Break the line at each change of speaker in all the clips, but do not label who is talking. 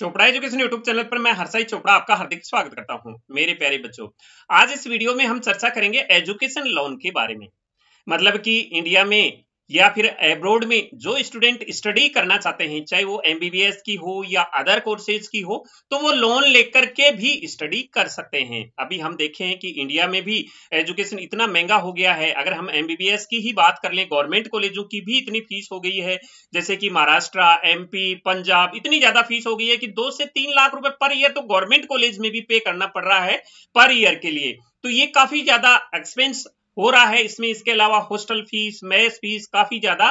Chopra education YouTube channel पर मैं हरसाई चोपड़ा आपका हार्दिक स्वागत करता हूं मेरे प्यारे बच्चों आज इस वीडियो में हम चर्चा करेंगे एजुकेशन लोन के बारे में मतलब कि इंडिया में या फिर एब्रोड में जो स्टूडेंट स्टडी करना चाहते हैं चाहे वो एमबीबीएस की हो या अदर कोर्सेज की हो तो वो लोन लेकर के भी स्टडी कर सकते हैं अभी हम देखे हैं कि इंडिया में भी एजुकेशन इतना महंगा हो गया है अगर हम एमबीबीएस की ही बात कर लें गवर्नमेंट कॉलेजों की भी इतनी फीस हो गई है जैसे कि महाराष्ट्र एमपी पंजाब इतनी ज्यादा फीस हो गई है कि दो से तीन लाख रुपए पर ईयर तो गवर्नमेंट कॉलेज में भी पे करना पड़ रहा है पर ईयर के लिए तो ये काफी ज्यादा एक्सपेंस हो रहा है इसमें इसके अलावा हॉस्टल फीस मैस फीस काफी ज्यादा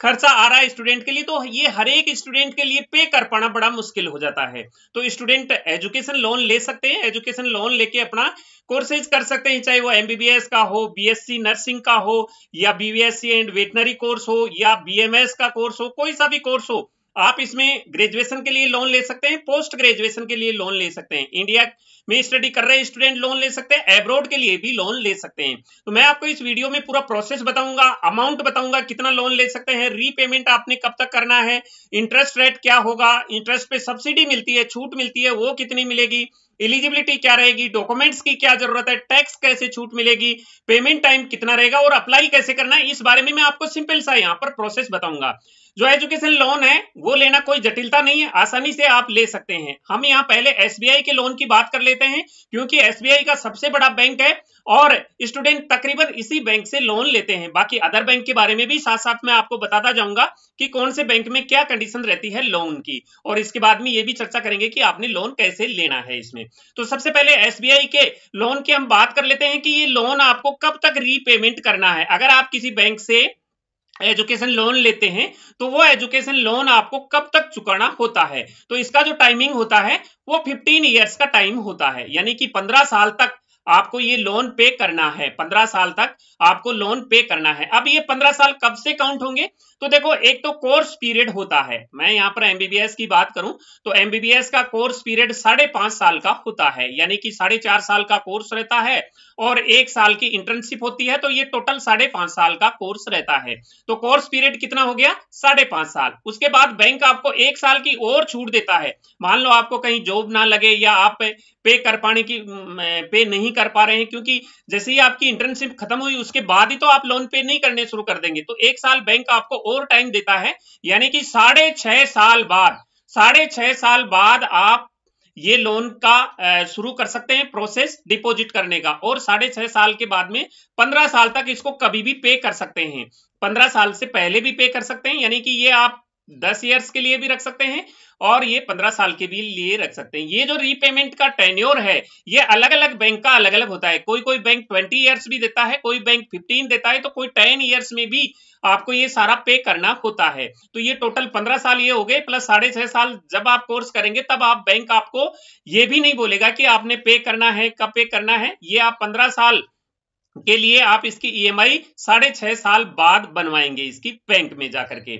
खर्चा आ रहा है स्टूडेंट के लिए तो ये हर एक स्टूडेंट के लिए पे कर पाना बड़ा मुश्किल हो जाता है तो स्टूडेंट एजुकेशन लोन ले सकते हैं एजुकेशन लोन लेके अपना कोर्सेज कर सकते हैं चाहे वो एमबीबीएस का हो बीएससी नर्सिंग का हो या बीबीएससी एंड वेटनरी कोर्स हो या बीएमएस का कोर्स हो कोई सा भी कोर्स हो आप इसमें ग्रेजुएशन के लिए लोन ले सकते हैं पोस्ट ग्रेजुएशन के लिए लोन ले सकते हैं इंडिया में स्टडी कर रहे स्टूडेंट लोन ले सकते हैं एब्रॉड के लिए भी लोन ले सकते हैं तो मैं आपको इस वीडियो में पूरा प्रोसेस बताऊंगा अमाउंट बताऊंगा कितना लोन ले सकते हैं रीपेमेंट आपने कब तक करना है इंटरेस्ट रेट क्या होगा इंटरेस्ट पे सब्सिडी मिलती है छूट मिलती है वो कितनी मिलेगी एलिजिबिलिटी क्या रहेगी डॉक्यूमेंट्स की क्या जरूरत है टैक्स कैसे छूट मिलेगी पेमेंट टाइम कितना रहेगा और अप्लाई कैसे करना है इस बारे में मैं आपको सिंपल सा यहाँ पर प्रोसेस बताऊंगा जो एजुकेशन लोन है वो लेना कोई जटिलता नहीं है आसानी से आप ले सकते हैं हम यहाँ पहले एसबीआई के लोन की बात कर लेते हैं क्योंकि एसबीआई का सबसे बड़ा बैंक है और स्टूडेंट तकरीबन इसी बैंक से लोन लेते हैं बाकी अदर बैंक के बारे में भी साथ साथ मैं आपको बताता जाऊंगा कि कौन से बैंक में क्या कंडीशन रहती है लोन की और इसके बाद में ये भी चर्चा करेंगे कि आपने लोन कैसे लेना है इसमें तो सबसे पहले एस के लोन की हम बात कर लेते हैं कि ये लोन आपको कब तक रीपेमेंट करना है अगर आप किसी बैंक से एजुकेशन लोन लेते हैं तो वो एजुकेशन लोन आपको कब तक चुकाना होता है तो इसका जो टाइमिंग होता है वो 15 इयर्स का टाइम होता है यानी कि 15 साल तक आपको ये लोन पे करना है पंद्रह साल तक आपको लोन पे करना है अब ये पंद्रह साल कब से काउंट होंगे तो देखो एक तो कोर्स पीरियड होता है मैं यहाँ पर एमबीबीएस की बात करूं तो एमबीबीएस का कोर्स पीरियड साढ़े पांच साल का होता है यानी कि साढ़े चार साल का कोर्स रहता है और एक साल की इंटर्नशिप होती है तो ये टोटल साढ़े पांच साल का कोर्स रहता है तो कोर्स पीरियड कितना हो गया साढ़े पांच साल उसके बाद बैंक आपको एक साल की और छूट देता है मान लो आपको कहीं जॉब ना लगे या आप पे कर पाने की पे नहीं कर पा रहे हैं क्योंकि जैसे ही आपकी इंटर्नशिप खत्म हुई उसके बाद ही तो आप लोन पे नहीं करने शुरू कर देंगे तो एक साल बैंक आपको फोर टाइम देता है यानी कि साढ़े छह साल बाद साढ़े छह साल बाद आप ये लोन का शुरू कर सकते हैं प्रोसेस डिपॉजिट करने का और साढ़े छह साल के बाद में पंद्रह साल तक इसको कभी भी पे कर सकते हैं पंद्रह साल से पहले भी पे कर सकते हैं यानी कि ये आप दस ईयर्स के लिए भी रख सकते हैं और ये पंद्रह साल के भी लिए रख सकते हैं ये जो रीपेमेंट का टेन्योर है ये अलग अलग बैंक का अलग अलग होता है कोई कोई बैंक ट्वेंटी ईयर्स भी देता है कोई बैंक फिफ्टीन देता है तो कोई टेन ईयर्स में भी आपको ये सारा पे करना होता है तो ये टोटल पंद्रह साल ये हो गए प्लस साढ़े छह साल जब आप कोर्स करेंगे तब आप बैंक आपको ये भी नहीं बोलेगा कि आपने पे करना है कब पे करना है ये आप पंद्रह साल के लिए आप इसकी ई e एम साढ़े छह साल बाद बनवाएंगे इसकी बैंक में जाकर के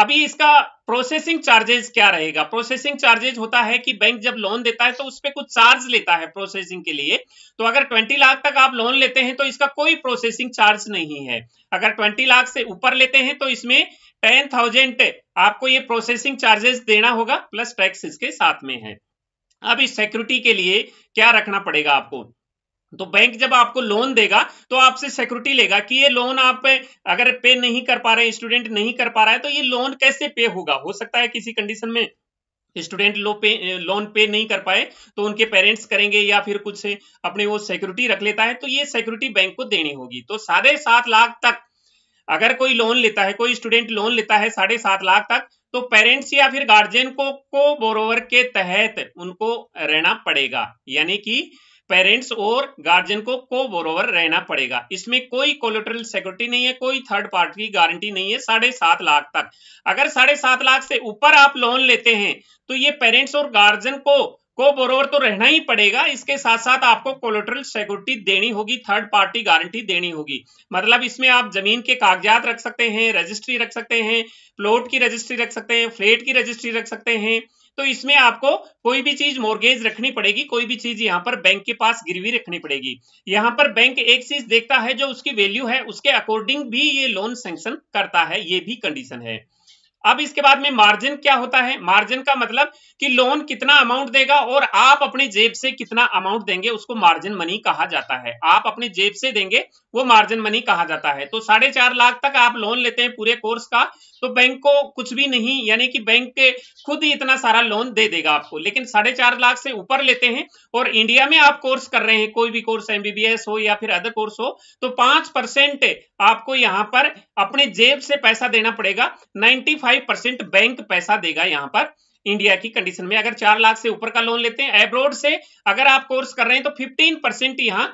अभी इसका प्रोसेसिंग चार्जेस क्या रहेगा प्रोसेसिंग चार्जेस होता है कि बैंक जब लोन देता है तो उस पर कुछ चार्ज लेता है प्रोसेसिंग के लिए तो अगर 20 लाख तक आप लोन लेते हैं तो इसका कोई प्रोसेसिंग चार्ज नहीं है अगर 20 लाख से ऊपर लेते हैं तो इसमें टेन थाउजेंड आपको ये प्रोसेसिंग चार्जेस देना होगा प्लस टैक्स इसके साथ में है अब इस सिक्योरिटी के लिए क्या रखना पड़ेगा आपको तो बैंक जब आपको लोन देगा तो आपसे सिक्योरिटी लेगा कि ये लोन आप अगर पे नहीं कर पा रहे स्टूडेंट नहीं कर पा रहा है तो ये लोन कैसे पे होगा हो सकता है किसी कंडीशन में स्टूडेंट लो पे लोन पे नहीं कर पाए तो उनके पेरेंट्स करेंगे या फिर कुछ अपने वो सिक्योरिटी रख लेता है तो ये सिक्योरिटी बैंक को देनी होगी तो साढ़े सात लाख तक अगर कोई लोन लेता है कोई स्टूडेंट लोन लेता है साढ़े सात लाख तक तो पेरेंट्स या फिर गार्जियन को को बोरोवर के तहत उनको रहना पड़ेगा यानी कि पेरेंट्स और गार्जियन को को बोरोवर रहना पड़ेगा इसमें कोई कोलेटरल सिक्योरिटी नहीं है कोई थर्ड पार्टी की गारंटी नहीं है साढ़े सात लाख तक अगर साढ़े सात लाख से ऊपर आप लोन लेते हैं तो ये पेरेंट्स और गार्जियन को को बोरोवर तो रहना ही पड़ेगा इसके साथ साथ आपको कोलेटरल सिक्योरिटी देनी होगी थर्ड पार्टी गारंटी देनी होगी मतलब इसमें आप जमीन के कागजात रख सकते हैं रजिस्ट्री रख सकते हैं प्लॉट की रजिस्ट्री रख सकते हैं फ्लेट की रजिस्ट्री रख सकते हैं तो इसमें आपको कोई भी चीज मोर्गेज रखनी पड़ेगी कोई भी चीज यहाँ पर बैंक के पास गिरवी रखनी पड़ेगी यहाँ पर बैंक एक चीज देखता है जो उसकी वैल्यू है उसके अकॉर्डिंग भी ये लोन सेंक्शन करता है ये भी कंडीशन है अब इसके बाद में मार्जिन क्या होता है मार्जिन का मतलब कि लोन कितना अमाउंट देगा और आप अपने जेब से कितना अमाउंट देंगे उसको मार्जिन मनी कहा जाता है आप अपने जेब से देंगे वो मार्जिन मनी कहा जाता है तो साढ़े चार लाख तक आप लोन लेते हैं पूरे कोर्स का तो बैंक को कुछ भी नहीं यानी कि बैंक के खुद ही इतना सारा लोन दे देगा आपको लेकिन साढ़े चार लाख से ऊपर लेते हैं और इंडिया में आप कोर्स कर रहे हैं कोई भी कोर्स एमबीबीएस हो या फिर अदर कोर्स हो तो पांच परसेंट आपको यहाँ पर अपने जेब से पैसा देना पड़ेगा नाइन्टी फाइव परसेंट बैंक पैसा देगा यहाँ पर इंडिया की कंडीशन में अगर चार लाख से ऊपर का लोन लेते हैं एब्रोड से अगर आप कोर्स कर रहे हैं तो फिफ्टीन परसेंट यहाँ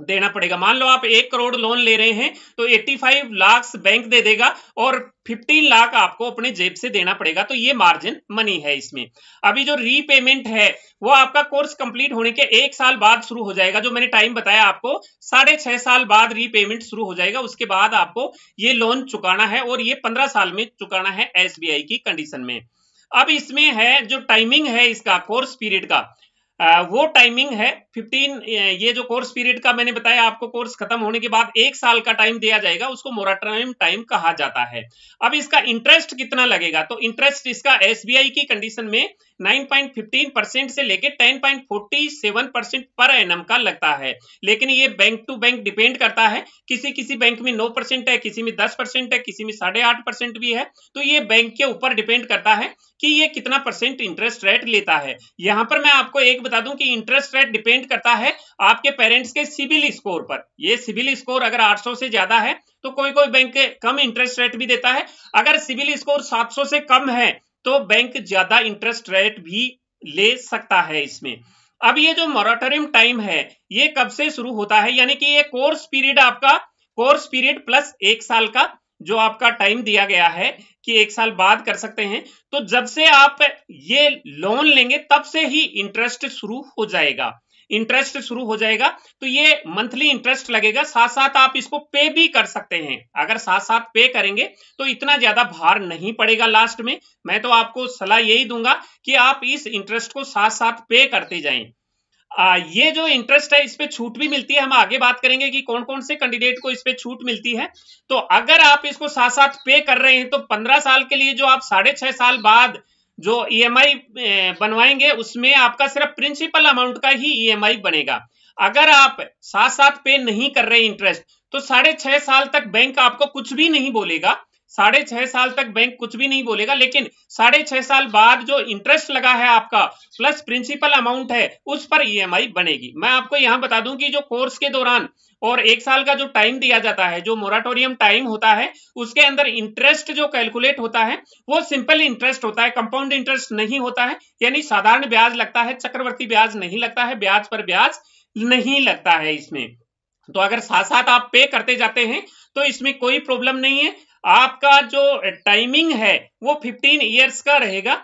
देना पड़ेगा मान लो आप एक करोड़ लोन ले रहे हैं तो 85 लाख बैंक दे देगा और 15 लाख आपको अपने जेब से देना पड़ेगा तो ये मार्जिन मनी है इसमें अभी जो रीपेमेंट है वो आपका कोर्स कंप्लीट होने के एक साल बाद शुरू हो जाएगा जो मैंने टाइम बताया आपको साढ़े छह साल बाद रीपेमेंट शुरू हो जाएगा उसके बाद आपको ये लोन चुकाना है और ये पंद्रह साल में चुकाना है एस की कंडीशन में अब इसमें है जो टाइमिंग है इसका कोर्स पीरियड का वो टाइमिंग है फिफ्टीन ये जो कोर्स पीरियड का मैंने बताया आपको कोर्स खत्म होने के बाद एक साल का टाइम दिया जाएगा उसको मोराट्रियम टाइम कहा जाता है अब इसका इंटरेस्ट कितना लगेगा तो इंटरेस्ट इसका एसबीआई की कंडीशन में 9.15 परसेंट से लेकर 10.47 परसेंट पर एन का लगता है लेकिन ये बैंक टू बैंक डिपेंड करता है किसी किसी बैंक में नौ परसेंट है किसी में दस परसेंट है किसी में साढ़े आठ परसेंट भी है तो ये बैंक के ऊपर डिपेंड करता है कि ये कितना परसेंट इंटरेस्ट रेट लेता है यहां पर मैं आपको एक बता दूं कि इंटरेस्ट रेट डिपेंड डिपेंड करता है आपके पेरेंट्स के सिविल स्कोर पर ये सिविल स्कोर अगर 800 से ज्यादा है तो कोई कोई बैंक कम इंटरेस्ट रेट भी देता है अगर सिविल स्कोर 700 से कम है तो बैंक ज्यादा इंटरेस्ट रेट भी ले सकता है इसमें अब ये जो मोराटोरियम टाइम है ये कब से शुरू होता है यानी कि ये कोर्स पीरियड आपका कोर्स पीरियड प्लस एक साल का जो आपका टाइम दिया गया है कि एक साल बाद कर सकते हैं तो जब से आप ये लोन लेंगे तब से ही इंटरेस्ट शुरू हो जाएगा इंटरेस्ट शुरू हो जाएगा तो ये मंथली इंटरेस्ट लगेगा साथ साथ आप इसको पे भी कर सकते हैं अगर साथ साथ पे करेंगे तो इतना ज्यादा भार नहीं पड़ेगा लास्ट में मैं तो आपको सलाह यही दूंगा कि आप इस इंटरेस्ट को साथ साथ पे करते जाए आ, ये जो इंटरेस्ट है इस पे छूट भी मिलती है हम आगे बात करेंगे कि कौन कौन से कैंडिडेट को इस पे छूट मिलती है तो अगर आप इसको साथ साथ पे कर रहे हैं तो पंद्रह साल के लिए जो आप साढ़े छह साल बाद जो ईएमआई e बनवाएंगे उसमें आपका सिर्फ प्रिंसिपल अमाउंट का ही ईएमआई e बनेगा अगर आप साथ साथ पे नहीं कर रहे इंटरेस्ट तो साढ़े छह साल तक बैंक आपको कुछ भी नहीं बोलेगा साढ़े छह साल तक बैंक कुछ भी नहीं बोलेगा लेकिन साढ़े छह साल बाद जो इंटरेस्ट लगा है आपका प्लस प्रिंसिपल अमाउंट है उस पर ईएमआई e बनेगी मैं आपको यहां बता दूं कि जो कोर्स के दौरान और एक साल का जो टाइम दिया जाता है जो मोराटोरियम टाइम होता है उसके अंदर इंटरेस्ट जो कैलकुलेट होता है वो सिंपल इंटरेस्ट होता है कंपाउंड इंटरेस्ट नहीं होता है यानी साधारण ब्याज लगता है चक्रवर्ती ब्याज नहीं लगता है ब्याज पर ब्याज नहीं लगता है इसमें तो अगर साथ साथ आप पे करते जाते हैं तो इसमें कोई प्रॉब्लम नहीं है आपका जो टाइमिंग है वो 15 इयर्स का रहेगा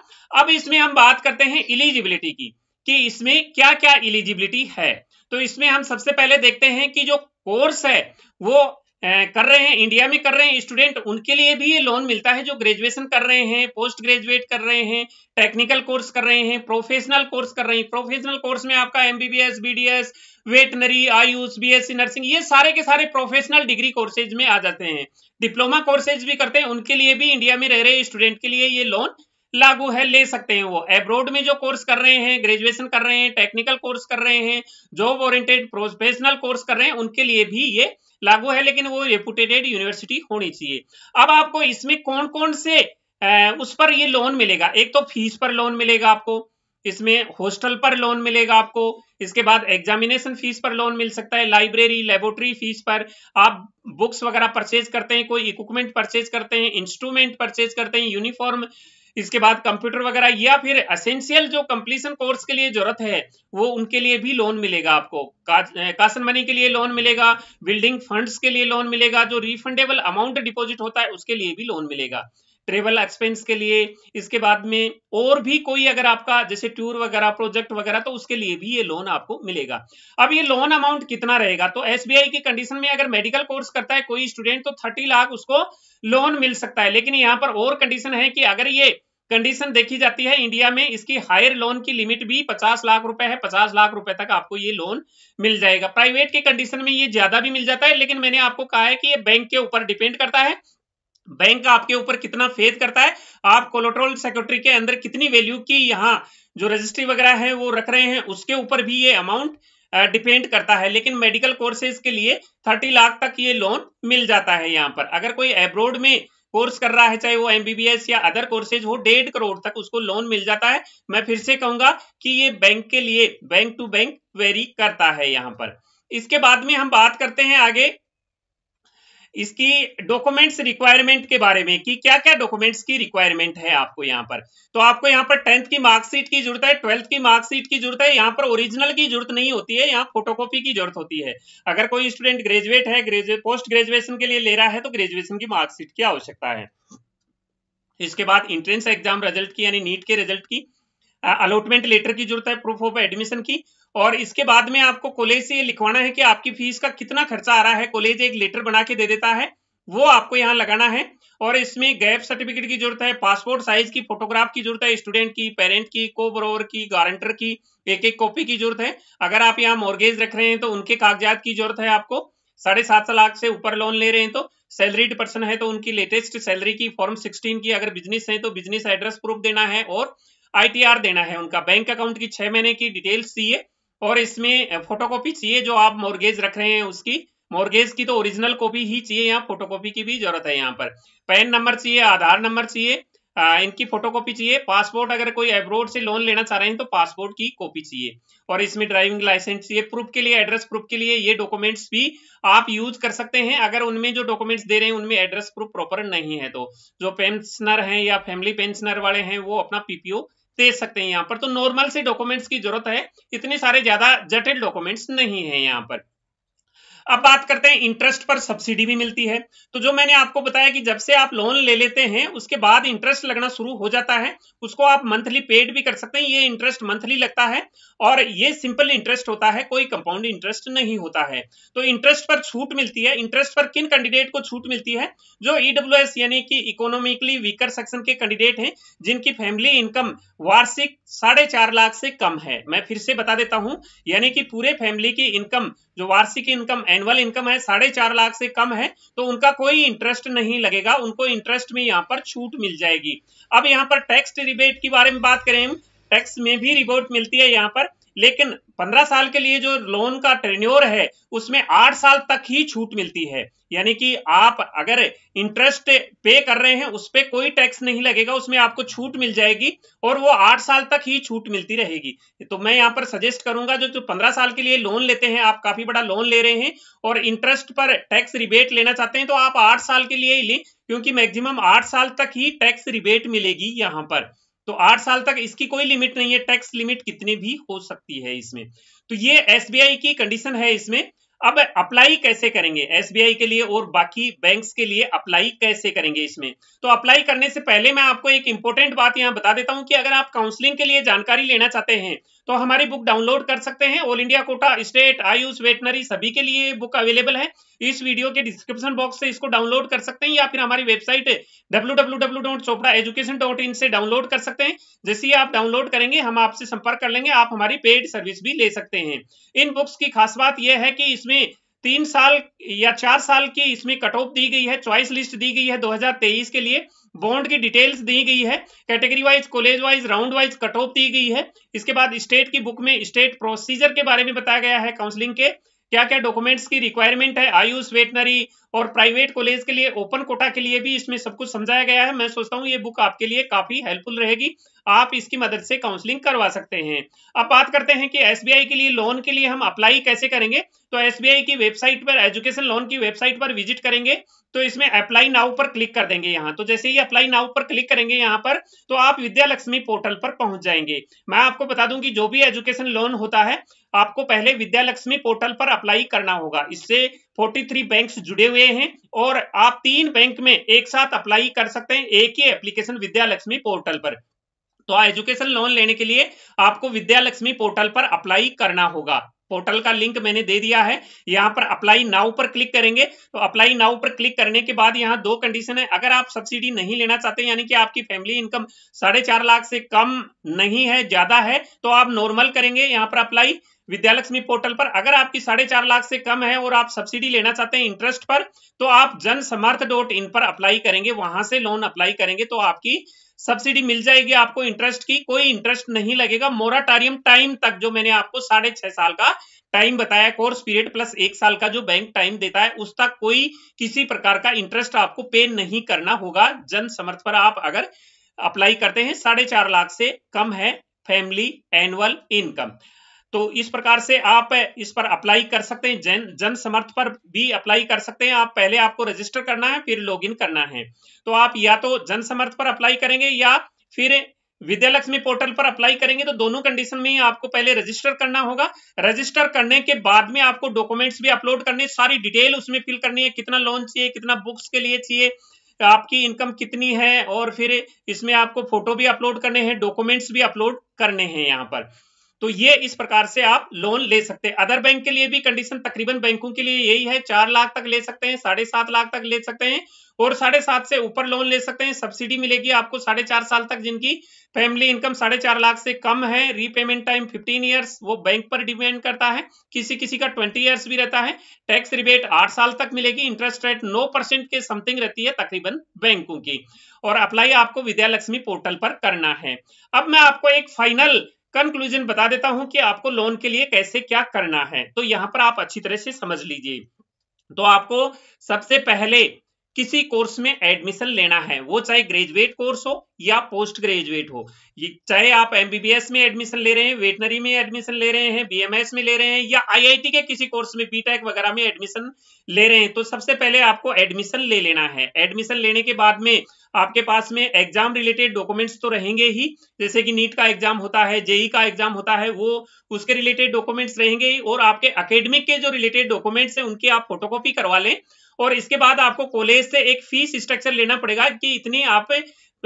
अब इसमें हम बात करते हैं इलिजिबिलिटी की कि इसमें क्या क्या इलिजिबिलिटी है तो इसमें हम सबसे पहले देखते हैं कि जो कोर्स है वो कर रहे हैं इंडिया में कर रहे हैं स्टूडेंट उनके लिए भी ये लोन मिलता है जो ग्रेजुएशन कर रहे हैं पोस्ट ग्रेजुएट कर रहे हैं टेक्निकल कोर्स कर रहे हैं प्रोफेशनल कोर्स कर रहे हैं प्रोफेशनल कोर्स में आपका MBBS BDS veterinary AYUSH BSc nursing ये सारे के सारे प्रोफेशनल डिग्री कोर्सेज में आ जाते हैं डिप्लोमा कोर्सेज भी करते हैं उनके लिए भी इंडिया में रह रहे स्टूडेंट के लिए ये लोन लागू है ले सकते हैं वो एब्रॉड में जो कोर्स कर रहे हैं ग्रेजुएशन कर रहे हैं टेक्निकल कोर्स कर रहे हैं जॉब ओरिएंटेड प्रोफेशनल कोर्स कर रहे हैं उनके लिए भी ये लागू है लेकिन वो रेपुटेटेड यूनिवर्सिटी होनी चाहिए अब आपको इसमें कौन कौन से उस पर ये लोन मिलेगा एक तो फीस पर लोन मिलेगा आपको इसमें हॉस्टल पर लोन मिलेगा आपको इसके बाद एग्जामिनेशन फीस पर लोन मिल सकता है लाइब्रेरी लेबोरेटरी फीस पर आप बुक्स वगैरह परचेज करते हैं कोई इक्विपमेंट परचेज करते हैं इंस्ट्रूमेंट परचेज करते हैं यूनिफॉर्म इसके बाद कंप्यूटर वगैरह या फिर असेंशियल जो कंप्लीशन कोर्स के लिए जरूरत है वो उनके लिए भी लोन मिलेगा आपको कासन मनी के लिए लोन मिलेगा बिल्डिंग फंड्स के लिए लोन मिलेगा जो रिफंडेबल अमाउंट डिपॉजिट होता है उसके लिए भी लोन मिलेगा ट्रेवल एक्सपेंस के लिए इसके बाद में और भी कोई अगर आपका जैसे टूर वगैरह प्रोजेक्ट वगैरह तो उसके लिए भी ये लोन आपको मिलेगा अब ये लोन अमाउंट कितना रहेगा तो एसबीआई की कंडीशन में अगर मेडिकल कोर्स करता है कोई स्टूडेंट तो थर्टी लाख उसको लोन मिल सकता है लेकिन यहाँ पर और कंडीशन है कि अगर ये कंडीशन देखी जाती है इंडिया में इसकी हायर लोन की लिमिट भी 50 लाख रुपए है 50 लाख रुपए तक आपको ये लोन मिल जाएगा प्राइवेट के कंडीशन में ये ज्यादा भी मिल जाता है लेकिन मैंने आपको कहा है कि ये बैंक के ऊपर डिपेंड करता है बैंक आपके ऊपर कितना फेद करता है आप कोलेट्रोल सेक्रेटरी के अंदर कितनी वैल्यू की यहाँ जो रजिस्ट्री वगैरह है वो रख रहे हैं उसके ऊपर भी ये अमाउंट डिपेंड करता है लेकिन मेडिकल कोर्सेज के लिए थर्टी लाख तक ये लोन मिल जाता है यहाँ पर अगर कोई एब्रोड में कोर्स कर रहा है चाहे वो एमबीबीएस या अदर कोर्सेज हो डेढ़ करोड़ तक उसको लोन मिल जाता है मैं फिर से कहूंगा कि ये बैंक के लिए बैंक टू बैंक वेरी करता है यहाँ पर इसके बाद में हम बात करते हैं आगे इसकी डॉक्यूमेंट्स रिक्वायरमेंट के बारे में कि क्या क्या डॉक्यूमेंट्स की रिक्वायरमेंट है आपको यहाँ पर तो आपको यहाँ पर टेंथ की मार्कशीट की जरूरत है ट्वेल्थ की मार्कशीट की जरूरत है यहाँ पर ओरिजिनल की जरूरत नहीं होती है यहाँ फोटोकॉपी की जरूरत होती है अगर कोई स्टूडेंट ग्रेजुएट है ग्रेजुएट पोस्ट ग्रेजुएशन के लिए ले रहा है तो ग्रेजुएशन की मार्कशीट की आवश्यकता है इसके बाद इंट्रेंस एग्जाम रिजल्ट की यानी नीट के रिजल्ट की अलॉटमेंट लेटर की जरूरत है प्रूफ ऑफ एडमिशन की और इसके बाद में आपको कॉलेज से ये लिखवाना है कि आपकी फीस का कितना खर्चा आ रहा है कॉलेज एक लेटर बना के दे देता है वो आपको यहाँ लगाना है और इसमें गैप सर्टिफिकेट की जरूरत है पासपोर्ट साइज की फोटोग्राफ की जरूरत है स्टूडेंट की पेरेंट की को बरोवर की गारंटर की एक एक कॉपी की जरूरत है अगर आप यहाँ मॉर्गेज रख रहे हैं तो उनके कागजात की जरूरत है आपको साढ़े सात लाख से ऊपर लोन ले रहे हैं तो सैलरीड पर्सन है तो उनकी लेटेस्ट सैलरी की फॉर्म सिक्सटीन की अगर बिजनेस है तो बिजनेस एड्रेस प्रूफ देना है और आईटीआर देना है उनका बैंक अकाउंट की छह महीने की डिटेल्स चाहिए और इसमें फोटोकॉपी चाहिए जो आप मॉर्गेज रख रहे हैं उसकी मॉर्गेज की तो ओरिजिनल कॉपी ही चाहिए यहाँ फोटोकॉपी की भी जरूरत है यहाँ पर पैन नंबर चाहिए आधार नंबर चाहिए इनकी इनकी फोटोकॉपी चाहिए पासपोर्ट अगर कोई एब्रोड से लोन लेना चाह रहे हैं तो पासपोर्ट की कॉपी चाहिए और इसमें ड्राइविंग लाइसेंस चाहिए प्रूफ के लिए एड्रेस प्रूफ के लिए ये डॉक्यूमेंट्स भी आप यूज कर सकते हैं अगर उनमें जो डॉक्यूमेंट्स दे रहे हैं उनमें एड्रेस प्रूफ प्रॉपर नहीं है तो जो पेंशनर है या फैमिली पेंशनर वाले हैं वो अपना पीपीओ दे सकते हैं यहाँ पर तो नॉर्मल से डॉक्यूमेंट्स की जरूरत है इतने सारे ज्यादा जटिल डॉक्यूमेंट्स नहीं है यहाँ पर अब बात करते हैं इंटरेस्ट पर सब्सिडी भी मिलती है तो जो मैंने आपको बताया कि जब से आप लोन ले लेते हैं उसके बाद इंटरेस्ट लगना शुरू हो जाता है उसको आप मंथली पेड भी कर सकते हैं ये इंटरेस्ट मंथली लगता है और ये सिंपल इंटरेस्ट होता है कोई कंपाउंड इंटरेस्ट नहीं होता है तो इंटरेस्ट पर छूट मिलती है इंटरेस्ट पर किन कैंडिडेट को छूट मिलती है जो ईडब्ल्यू e यानी कि इकोनॉमिकली वीकर सेक्शन के कैंडिडेट हैं जिनकी फैमिली इनकम वार्षिक साढ़े चार लाख से कम है मैं फिर से बता देता हूं यानी कि पूरे फैमिली की इनकम जो वार्षिक इनकम एनुअल इनकम है साढ़े चार लाख से कम है तो उनका कोई इंटरेस्ट नहीं लगेगा उनको इंटरेस्ट में यहाँ पर छूट मिल जाएगी अब यहाँ पर टैक्स रिबेट के बारे में बात करें टैक्स में भी रिबोट मिलती है यहाँ पर लेकिन पंद्रह साल के लिए जो लोन का ट्रेन्योर है उसमें आठ साल तक ही छूट मिलती है यानी कि आप अगर इंटरेस्ट पे कर रहे हैं उस पर कोई टैक्स नहीं लगेगा उसमें आपको छूट मिल जाएगी और वो आठ साल तक ही छूट मिलती रहेगी तो मैं यहाँ पर सजेस्ट करूंगा जो जो पंद्रह साल के लिए लोन लेते हैं आप काफी बड़ा लोन ले रहे हैं और इंटरेस्ट पर टैक्स रिबेट लेना चाहते हैं तो आप आठ साल के लिए ही लें क्योंकि मैक्सिमम आठ साल तक ही टैक्स रिबेट मिलेगी यहाँ पर तो आठ साल तक इसकी कोई लिमिट नहीं है टैक्स लिमिट कितनी भी हो सकती है इसमें तो ये एसबीआई की कंडीशन है इसमें अब अप्लाई कैसे करेंगे एसबीआई के लिए और बाकी बैंक्स के लिए अप्लाई कैसे करेंगे इसमें तो अप्लाई करने से पहले मैं आपको एक इंपॉर्टेंट बात यहां बता देता हूं कि अगर आप काउंसलिंग के लिए जानकारी लेना चाहते हैं तो हमारी बुक डाउनलोड कर सकते हैं all India quota state AYUSH veterinary सभी के लिए बुक अवेलेबल है इस वीडियो के डिस्क्रिप्शन बॉक्स से इसको डाउनलोड कर सकते हैं या फिर हमारी वेबसाइट डब्ल्यू से डाउनलोड कर सकते हैं जैसे ही आप डाउनलोड करेंगे हम आपसे संपर्क कर लेंगे आप हमारी पेड सर्विस भी ले सकते हैं इन बुक्स की खास बात यह है कि इसमें तीन साल या चार साल की इसमें कट ऑफ दी गई है चॉइस लिस्ट दी गई है 2023 के लिए बॉन्ड की डिटेल्स दी गई है category wise college wise round wise cut off दी गई है इसके बाद स्टेट की बुक में स्टेट प्रोसीजर के बारे में बताया गया है काउंसलिंग के क्या क्या डॉक्यूमेंट्स की रिक्वायरमेंट है आयुष वेटनरी और प्राइवेट कॉलेज के लिए ओपन कोटा के लिए भी इसमें सब कुछ समझाया गया है मैं सोचता हूँ ये बुक आपके लिए काफी हेल्पफुल रहेगी आप इसकी मदद से काउंसलिंग करवा सकते हैं अब बात करते हैं कि एस के लिए लोन के लिए हम अप्लाई कैसे करेंगे तो एस की वेबसाइट पर एजुकेशन लोन की वेबसाइट पर विजिट करेंगे तो इसमें अप्लाई नाउ पर क्लिक कर देंगे यहाँ तो जैसे ही अप्लाई नाउ पर क्लिक करेंगे यहाँ पर तो आप विद्यालक्ष्मी पोर्टल पर पहुंच जाएंगे मैं आपको बता दूं कि जो भी एजुकेशन लोन होता है आपको पहले विद्या लक्ष्मी पोर्टल पर अप्लाई करना होगा इससे 43 बैंक्स जुड़े हुए हैं और आप तीन बैंक में एक साथ अप्लाई कर सकते हैं एक ही एप्लीकेशन विद्या लक्ष्मी पोर्टल पर तो एजुकेशन लोन लेने के लिए आपको विद्या लक्ष्मी पोर्टल पर अप्लाई करना होगा पोर्टल का लिंक मैंने दे दिया है यहाँ पर अप्लाई नाउ पर क्लिक करेंगे तो अप्लाई नाउ पर क्लिक करने के बाद यहाँ दो कंडीशन है अगर आप सब्सिडी नहीं लेना चाहते यानी कि आपकी फैमिली इनकम साढ़े चार लाख से कम नहीं है ज्यादा है तो आप नॉर्मल करेंगे यहाँ पर अप्लाई विद्यालक्ष्मी पोर्टल पर अगर आपकी साढ़े चार लाख से कम है और आप सब्सिडी लेना चाहते हैं इंटरेस्ट पर तो आप जन समर्थ डॉट इन पर अप्लाई करेंगे वहां से लोन अप्लाई करेंगे तो आपकी सब्सिडी मिल जाएगी आपको इंटरेस्ट की कोई इंटरेस्ट नहीं लगेगा मोराटोरियम टाइम तक जो मैंने आपको साढ़े छह साल का टाइम बताया कोर्स पीरियड प्लस एक साल का जो बैंक टाइम देता है उस तक कोई किसी प्रकार का इंटरेस्ट आपको पे नहीं करना होगा जन समर्थ पर आप अगर अप्लाई करते हैं साढ़े चार लाख से कम है फैमिली एनुअल इनकम तो इस प्रकार से आप इस पर अप्लाई कर सकते हैं जन जन समर्थ पर भी अप्लाई कर सकते हैं आप पहले आपको रजिस्टर करना है फिर लॉगिन करना है तो आप या तो जन समर्थ पर अप्लाई करेंगे या फिर विद्यालक्ष्मी पोर्टल पर अप्लाई करेंगे तो दोनों कंडीशन में ही आपको पहले रजिस्टर करना होगा रजिस्टर करने के बाद में आपको डॉक्यूमेंट्स भी अपलोड करने सारी डिटेल उसमें फिल करनी है कितना लोन चाहिए कितना बुक्स के लिए चाहिए आपकी इनकम कितनी है और फिर इसमें आपको फोटो भी अपलोड करने हैं डॉक्यूमेंट्स भी अपलोड करने हैं यहाँ पर तो ये इस प्रकार से आप लोन ले सकते हैं अदर बैंक के लिए भी कंडीशन तकरीबन बैंकों के लिए यही है चार लाख तक ले सकते हैं साढ़े सात लाख तक ले सकते हैं और साढ़े सात से ऊपर लोन ले सकते हैं सब्सिडी मिलेगी आपको साढ़े चार साल तक जिनकी फैमिली इनकम साढ़े चार लाख से कम है रीपेमेंट टाइम फिफ्टीन ईयर्स वो बैंक पर डिपेंड करता है किसी किसी का ट्वेंटी ईयर्स भी रहता है टैक्स रिबेट आठ साल तक मिलेगी इंटरेस्ट रेट नौ परसेंट के समथिंग रहती है तकरीबन बैंकों की और अप्लाई आपको विद्यालक्ष्मी पोर्टल पर करना है अब मैं आपको एक फाइनल कंक्लूजन बता देता हूं कि आपको लोन के लिए कैसे क्या करना है तो यहां पर आप अच्छी तरह से समझ लीजिए तो आपको सबसे पहले किसी कोर्स में एडमिशन लेना है वो चाहे ग्रेजुएट कोर्स हो या पोस्ट ग्रेजुएट हो चाहे आप एमबीबीएस में एडमिशन ले रहे हैं वेटनरी में एडमिशन ले रहे हैं बीएमएस में ले रहे हैं या आईआईटी के किसी कोर्स में बीटेक वगैरह में एडमिशन ले रहे हैं तो सबसे पहले आपको एडमिशन ले लेना है एडमिशन लेने के बाद में आपके पास में एग्जाम रिलेटेड डॉक्यूमेंट्स तो रहेंगे ही जैसे कि नीट का एग्जाम होता है जेई का एग्जाम होता है वो उसके रिलेटेड डॉक्यूमेंट्स रहेंगे ही और आपके अकेडमिक के जो रिलेटेड डॉक्यूमेंट्स हैं उनकी आप फोटोकॉपी करवा लें और इसके बाद आपको कॉलेज से एक फीस स्ट्रक्चर लेना पड़ेगा कि इतनी आप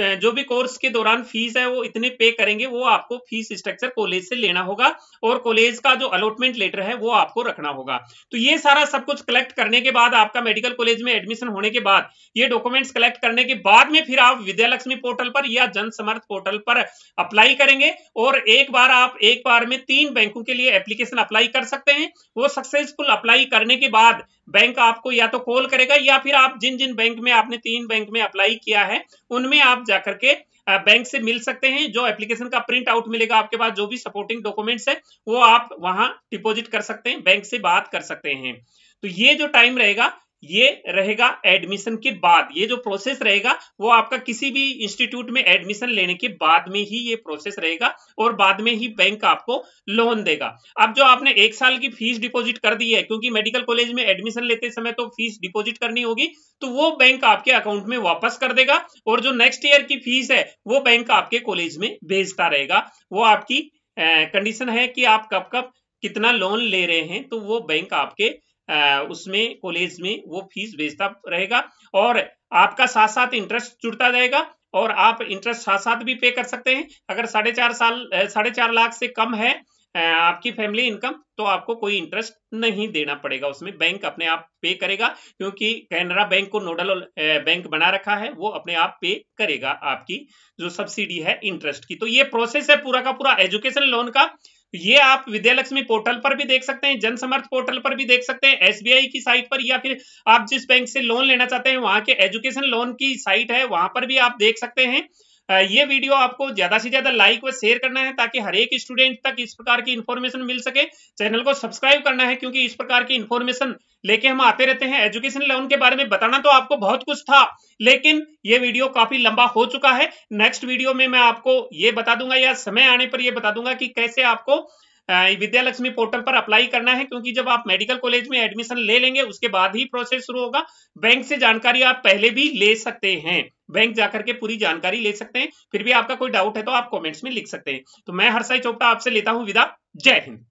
जो भी कोर्स के दौरान फीस है वो इतने पे करेंगे वो आपको फीस स्ट्रक्चर कॉलेज से लेना होगा और कॉलेज का जो अलॉटमेंट लेटर है वो आपको रखना होगा तो ये सारा सब कुछ कलेक्ट करने के बाद आपका मेडिकल कॉलेज में एडमिशन होने के बाद ये डॉक्यूमेंट्स कलेक्ट करने के बाद में फिर आप विद्यालक्ष्मी पोर्टल पर या जन समर्थ पोर्टल पर अप्लाई करेंगे और एक बार आप एक बार में तीन बैंकों के लिए एप्लीकेशन अप्लाई कर सकते हैं वो सक्सेसफुल अप्लाई करने के बाद बैंक आपको या तो कॉल करेगा या फिर आप जिन जिन बैंक में आपने तीन बैंक में अप्लाई किया है उनमें आप जाकर के बैंक से मिल सकते हैं जो एप्लीकेशन का प्रिंट आउट मिलेगा आपके पास जो भी सपोर्टिंग डॉक्यूमेंट्स है वो आप वहां डिपॉजिट कर सकते हैं बैंक से बात कर सकते हैं तो ये जो टाइम रहेगा ये रहेगा एडमिशन के बाद ये जो प्रोसेस रहेगा वो आपका किसी भी इंस्टीट्यूट में एडमिशन लेने के बाद में ही ये प्रोसेस रहेगा और बाद में ही बैंक आपको लोन देगा अब जो आपने एक साल की फीस डिपॉजिट कर दी है क्योंकि मेडिकल कॉलेज में एडमिशन लेते समय तो फीस डिपॉजिट करनी होगी तो वो बैंक आपके अकाउंट में वापस कर देगा और जो नेक्स्ट ईयर की फीस है वो बैंक आपके कॉलेज में भेजता रहेगा वो आपकी कंडीशन है कि आप कब कब कितना लोन ले रहे हैं तो वो बैंक आपके उसमें कॉलेज में वो फीस भेजता रहेगा और आपका साथ साथ इंटरेस्ट जुड़ता जाएगा और आप इंटरेस्ट साथ साथ भी पे कर सकते हैं अगर साढ़े चार साल साढ़े चार लाख से कम है आपकी फैमिली इनकम तो आपको कोई इंटरेस्ट नहीं देना पड़ेगा उसमें बैंक अपने आप पे करेगा क्योंकि कैनरा बैंक को नोडल बैंक बना रखा है वो अपने आप पे करेगा आपकी जो सब्सिडी है इंटरेस्ट की तो ये प्रोसेस है पूरा का पूरा एजुकेशन लोन का ये आप विद्यालक्ष्मी पोर्टल पर भी देख सकते हैं जनसमर्थ पोर्टल पर भी देख सकते हैं एसबीआई की साइट पर या फिर आप जिस बैंक से लोन लेना चाहते हैं वहां के एजुकेशन लोन की साइट है वहां पर भी आप देख सकते हैं ये वीडियो आपको ज्यादा से ज्यादा लाइक व शेयर करना है ताकि हर एक स्टूडेंट तक इस प्रकार की इन्फॉर्मेशन मिल सके चैनल को सब्सक्राइब करना है क्योंकि इस प्रकार की इन्फॉर्मेशन लेके हम आते रहते हैं एजुकेशन लोन के बारे में बताना तो आपको बहुत कुछ था लेकिन ये वीडियो काफी लंबा हो चुका है नेक्स्ट वीडियो में मैं आपको ये बता दूंगा या समय आने पर यह बता दूंगा कि कैसे आपको विद्या लक्ष्मी पोर्टल पर अप्लाई करना है क्योंकि जब आप मेडिकल कॉलेज में एडमिशन ले लेंगे उसके बाद ही प्रोसेस शुरू होगा बैंक से जानकारी आप पहले भी ले सकते हैं बैंक जाकर के पूरी जानकारी ले सकते हैं फिर भी आपका कोई डाउट है तो आप कमेंट्स में लिख सकते हैं तो मैं हर्षाई चोपटा आपसे लेता हूं विदा जय हिंद